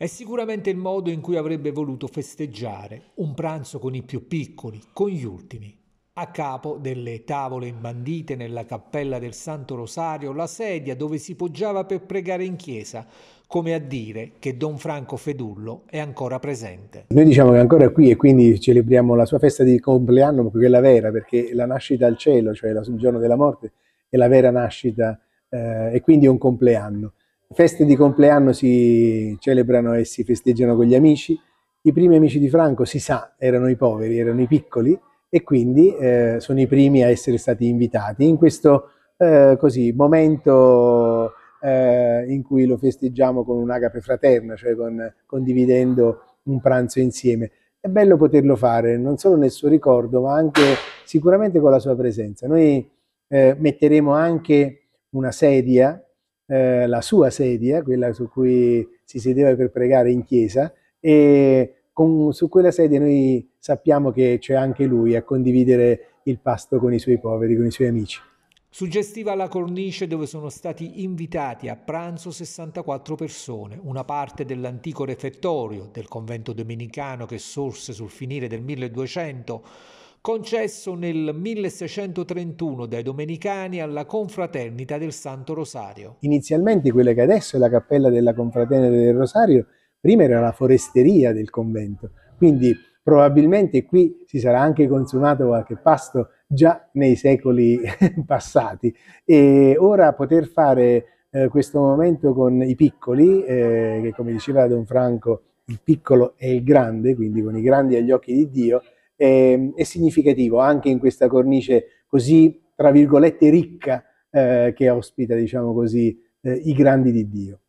È sicuramente il modo in cui avrebbe voluto festeggiare un pranzo con i più piccoli, con gli ultimi. A capo delle tavole imbandite nella cappella del Santo Rosario, la sedia dove si poggiava per pregare in chiesa, come a dire che Don Franco Fedullo è ancora presente. Noi diciamo che è ancora qui e quindi celebriamo la sua festa di compleanno, ma quella vera, perché la nascita al cielo, cioè il giorno della morte, è la vera nascita eh, e quindi un compleanno. Feste di compleanno si celebrano e si festeggiano con gli amici. I primi amici di Franco, si sa, erano i poveri, erano i piccoli e quindi eh, sono i primi a essere stati invitati. In questo eh, così, momento eh, in cui lo festeggiamo con un'agape fraterna, cioè con, condividendo un pranzo insieme. È bello poterlo fare, non solo nel suo ricordo, ma anche sicuramente con la sua presenza. Noi eh, metteremo anche una sedia eh, la sua sedia, quella su cui si sedeva per pregare in chiesa, e con, su quella sedia noi sappiamo che c'è anche lui a condividere il pasto con i suoi poveri, con i suoi amici. Suggestiva la cornice dove sono stati invitati a pranzo 64 persone, una parte dell'antico refettorio del convento domenicano che sorse sul finire del 1200 concesso nel 1631 dai Domenicani alla Confraternita del Santo Rosario. Inizialmente quella che adesso è la cappella della Confraternita del Rosario, prima era la foresteria del convento, quindi probabilmente qui si sarà anche consumato qualche pasto già nei secoli passati e ora poter fare eh, questo momento con i piccoli, eh, che come diceva Don Franco, il piccolo è il grande, quindi con i grandi agli occhi di Dio, eh, è significativo anche in questa cornice così, tra virgolette, ricca eh, che ospita, diciamo così, eh, i grandi di Dio.